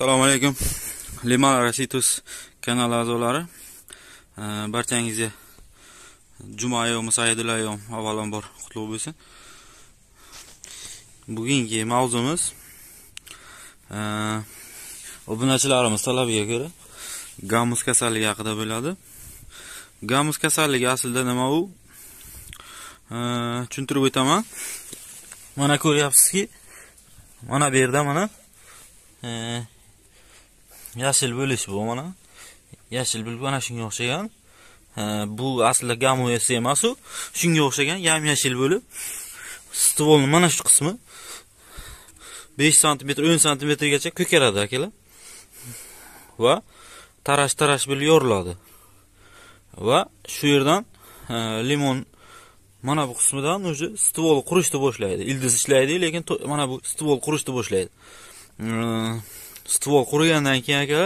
assalomu alaykum liman rasitus kanali a'zolari barchangizga juma ayomi sayidul ayom avvalambor qutlug' bo'lsin bugungi mavzumiz obunachilarimiz talabiga ko'ra gamus kasalligi haqida bo'ladi gamus kasalligi aslida nima u tushuntirib o'taman mana ko'ryapsizki mana bu yerda mana yashil bo'lish bu mana yashil bo'lib mana shunga o'xshagan bu aslida gamu s emas u shunga o'xshagan yam yashil bo'lib stvolni mana shu qismi 5 sm 10 santimetrgacha ko'karadi akalar va tarash tarash bo'lib yoriladi va shu yerdan limon mana bu qismidan уже stvol qurishni boshlaydi ildiz ishlaydi lekin mana bu stvol qurishni boshlaydi stvo qurigandan keyin aka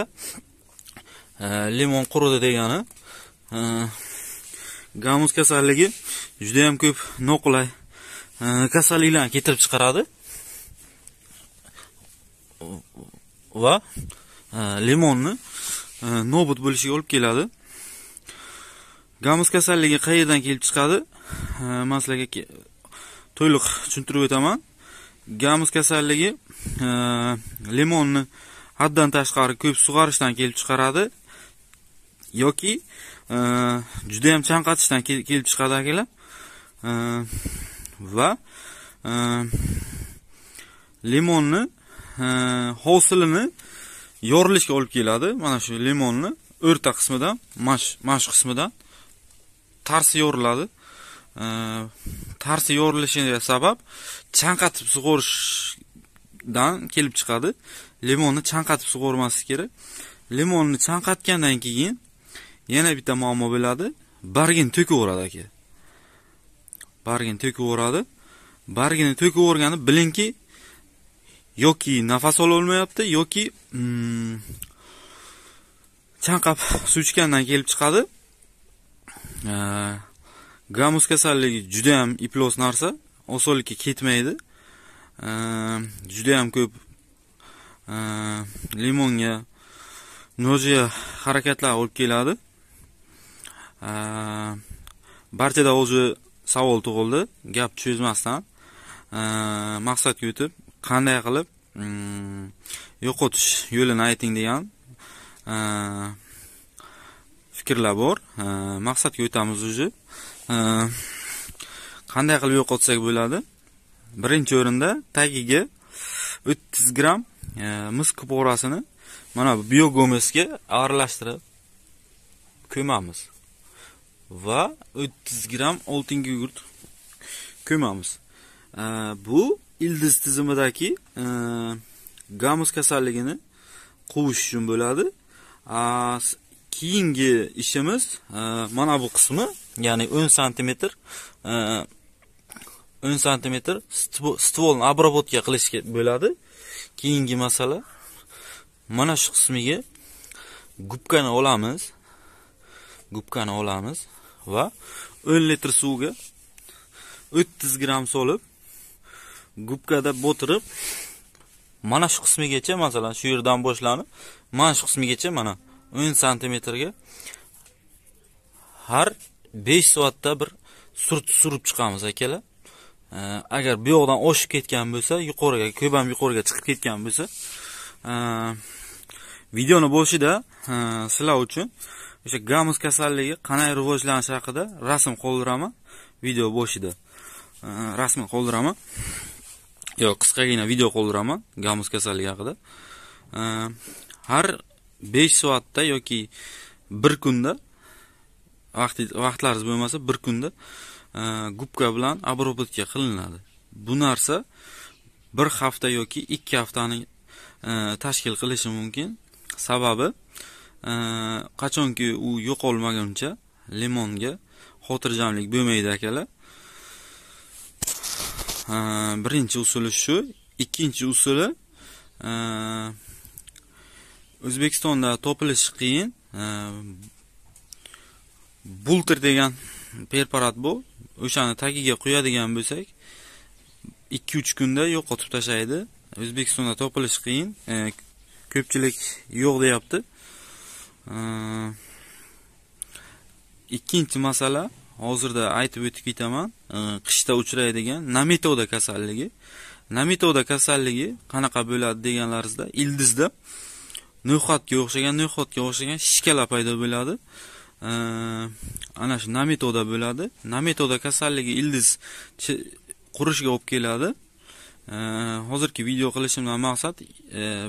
limon э, quridi degani э, gamuz kasalligi juda yam ko'p noqulay э, kasalliklarni keltirib chiqaradi va limonni nobut bo'lishiga olib keladi gamuz kasalligi qayerdan kelib chiqadi man sizlarga to'liq tushuntirib o'taman gamuz kasalligi limonni haddan tashqari ko'p sug'orishdan kelib chiqaradi yoki e, juda ham chanqatishdan kelib chiqadi akalar e, va e, limonni hosilini yorilishga olib keladi mana shu limonni o'rta qismidan mana shu qismidan tarsi yoriladi tarsi yorilishiga sabab chanqatib sug'orishdan kelib chiqadi limonni chanqatib sug'ormaslik kerak limonni chanqatgandan keyin yana bitta muammo bo'ladi bargin to'kaveradi aka bargin to'kaveradi bargini to'kavergani bilingki yoki nafas ololmayapti yoki mm, chanqab suv ichgandan kelib chiqadi gamus kasalligi judayam iplos narsa osonlikka ketmaydi judayam ko'p limonga nojiya harakatlar olib keladi barchada o'zi savol tug'ildi gap cho'zmasdan maqsadga yetib qanday qilib yo'qotish yo'lini ayting degan fikrlar bor maqsadga o'tamiz уже qanday qilib yo'qotsak bo'ladi birinchi o'rinda tagiga 30 gramm mis kuporasini mana bu biogomesga aralashtirib ko'mamiz va 30 gram oltin gugurt ko'mamiz. Bu ildiz tizimidagi gamus kasalligini quvish uchun bo'ladi. Keyingi ishimiz mana bu qismi, ya'ni 10 sm 10 sm stvolni обработка qilish bo'ladi. keyingi masala mana shu qismiga gubkani olamiz gubkani olamiz va 10 litr suvga 30 gramm solib gubkada botirib mana shu qismigacha masalan shu yerdan boshlanib mana shu qismigacha mana 10 santimetrga har 5 soatda bir surtib surib chiqamiz akalar agar bu yoqdan oshib ketgan bo'lsa yuqoriga ko'p ham yuqoriga chiqib ketgan bo'lsa videoni boshida sizlar uchun o'sha gamus kasalligi qanday rivojlanishi haqida rasm qoldiraman video boshida rasm qoldiraman yo qisqagina video qoldiraman gamus kasalligi haqida har 5 soatda yoki bir kunda vaqtlaringiz bo'lmasa bir kunda E, gubka bilan обработка qilinadi bu narsa bir hafta yoki ikki haftani e, tashkil qilishi mumkin sababi e, qachonki u yo'qolmaguncha limonga xotirjamlik bo'lmaydi akalar birinchi usuli shu ikkinchi usuli o'zbekistonda topilishi qiyin bulter degan preparat bu o'shani tagiga quyadigan bo'lsak 2-3 kunda yo'qotib tashlaydi o'zbekistonda topilish qiyin e, ko'pchilik yo'q deyapti e, ikkinchi masala hozirda aytib o'tib ketaman e, qishda uchraydigan nametoda kasalligi nametoda kasalligi qanaqa bo'ladi deganlaringizda ildizda no'xatga o'xshagan no'xatga o'xshagan shishkalar paydo bo'ladi ana shu nametoda bo'ladi nametoda kasalligi ildiz qurishga olib keladi hozirgi video qilishimdan maqsad e,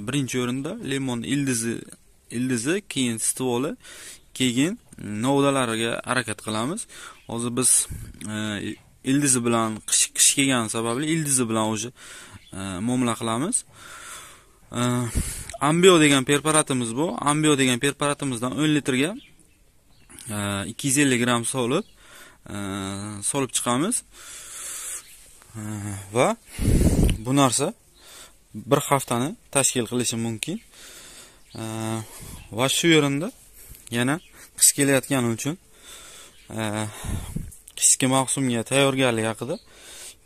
birinchi o'rinda limon ildizi ildizi keyin stvoli keyin novdalariga harakat qilamiz hozir biz e, ildizi bilan qish qish kelgani sababli ildizi bilan уже e, muomala qilamiz ambio degan preparatimiz bu ambio degan preparatimizdan o'n litrga 250 э, gram solib э, solib chiqamiz э, va bu narsa bir haftani tashkil qilishi mumkin va shu yerimda yana qish kelayotgani uchun qishki mavsumga tayyorgarlik haqida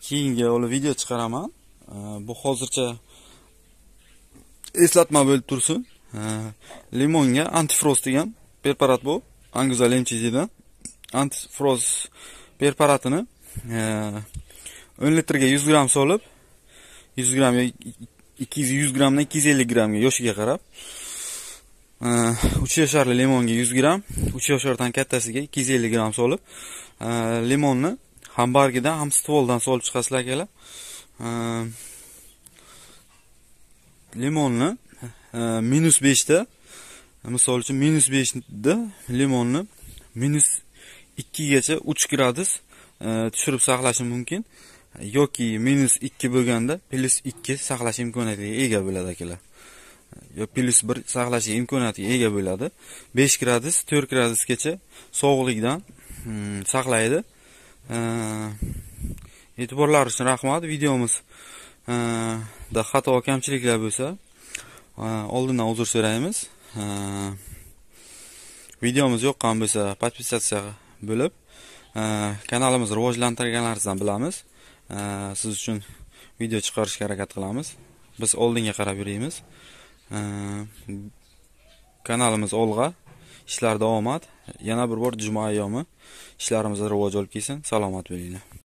keyingi olib video chiqaraman bu hozircha eslatma bo'lib tursin limonga antifrost degan preparat bu Anguza Lemchizidan antifroz preparatini 10 litrga 100 gram solib 100 gram yoki 200 grammdan 250 grammga yoshiga qarab 3 yasharli limonga 100 gram 3 yoshardan kattasiga 250 gramm solib limonni ham bargidan ham stvoldan solib chiqasizlar akalar e, limonni e, minus da misol uchun minus beshda limonni minus ikkigacha uch gradus e, tushirib saqlash mumkin yoki minus ikki bo'lganda plyus ikki saqlash imkoniyatiga ega bo'ladi akalar yo plyus bir saqlash imkoniyatiga ega bo'ladi besh gradus to'rt gradusgacha sovuqlikdan mm, saqlaydi e, e'tiborlar uchun rahmat videomiz e, da xato kamchiliklar bo'lsa oldindan uzr so'raymiz videomiz yoqqan bo'lsa podpisatsiya bo'lib kanalimizni rivojlantirganlarizdan bilamiz siz uchun video chiqarishga harakat qilamiz biz oldinga qarab yuraymiz kanalimiz olg'a ishlarda omad yana bir bor juma ayyomi ishlarimizda rivoj olib kelsin salomat bo'linglar